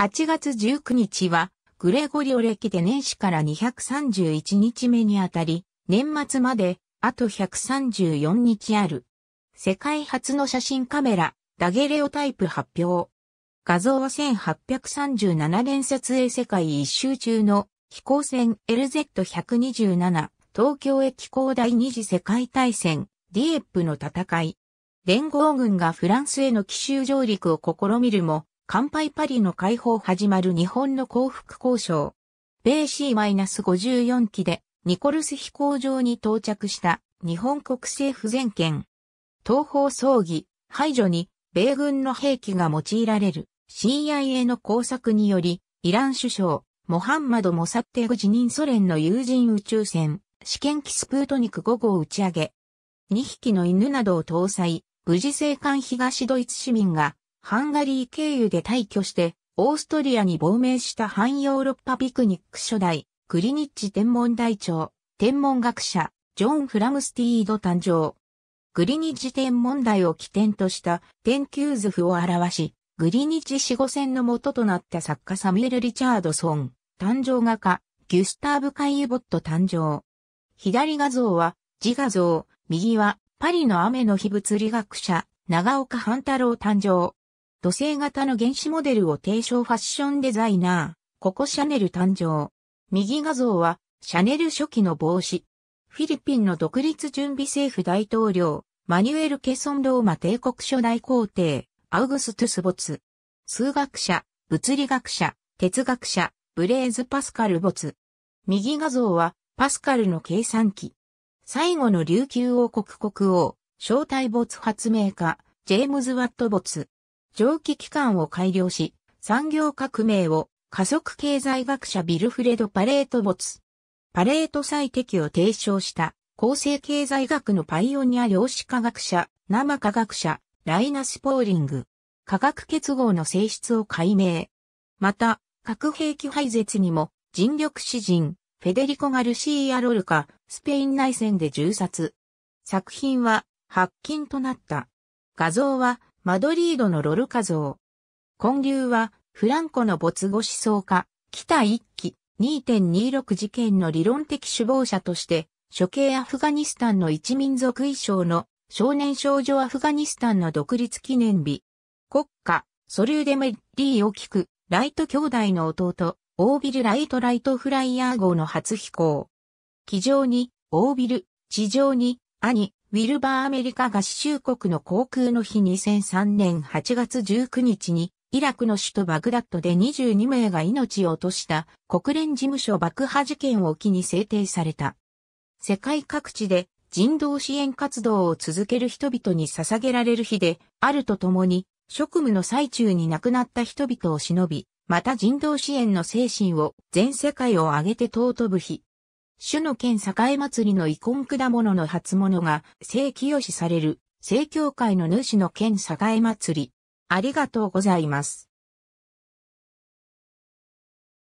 8月19日は、グレゴリオ歴で年始から231日目にあたり、年末まで、あと134日ある。世界初の写真カメラ、ダゲレオタイプ発表。画像は1837年撮影世界一周中の飛行船 LZ127 東京駅港第二次世界大戦ディエップの戦い。連合軍がフランスへの奇襲上陸を試みるも乾杯パリの解放始まる日本の幸福交渉。米 C-54 機でニコルス飛行場に到着した日本国政府全権。東方葬儀、排除に米軍の兵器が用いられる CIA の工作により、イラン首相、モハンマド・モサッテグ辞任ソ連の有人宇宙船、試験機スプートニク5号打ち上げ。2匹の犬などを搭載、無事生還東ドイツ市民がハンガリー経由で退去して、オーストリアに亡命した反ヨーロッパピクニック初代、クリニッチ天文台長、天文学者、ジョン・フラムスティード誕生。グリニッジ天文台を起点とした天球図譜を表し、グリニッジ死後戦の元となった作家サミュエル・リチャードソン、誕生画家、ギュスターブ・カイユボット誕生。左画像は自画像、右はパリの雨の日物理学者、長岡半太郎誕生。土星型の原子モデルを提唱ファッションデザイナー、ココ・シャネル誕生。右画像は、シャネル初期の帽子。フィリピンの独立準備政府大統領、マニュエル・ケソン・ローマ帝国初代皇帝、アウグストゥス・ボツ。数学者、物理学者、哲学者、ブレーズ・パスカル・ボツ。右画像は、パスカルの計算機。最後の琉球王国国王、正体ボツ発明家、ジェームズ・ワット・ボツ。蒸気機関を改良し、産業革命を加速経済学者ビルフレド・パレート没。パレート最適を提唱した構成経済学のパイオニア量子科学者、生科学者、ライナス・ポーリング。化学結合の性質を解明。また、核兵器廃絶にも尽力詩人、フェデリコ・ガルシーア・ロルカ、スペイン内戦で銃殺。作品は、発禁となった。画像は、マドリードのロルカ像。建立は、フランコの没後思想家、北一期2.26事件の理論的首謀者として、処刑アフガニスタンの一民族衣装の少年少女アフガニスタンの独立記念日。国家、ソリューデメリーを聞く、ライト兄弟の弟、オービル・ライト・ライト・フライヤー号の初飛行。機上に、オービル、地上に、兄、ウィルバーアメリカ合衆国の航空の日2003年8月19日に、イラクの首都バグダッドで22名が命を落とした国連事務所爆破事件を機に制定された。世界各地で人道支援活動を続ける人々に捧げられる日であるとともに、職務の最中に亡くなった人々を忍び、また人道支援の精神を全世界を挙げて尊ぶ日。主の県栄祭りの遺恨果物の初物が正清しされる、正教会の主の県栄祭り。ありがとうございます。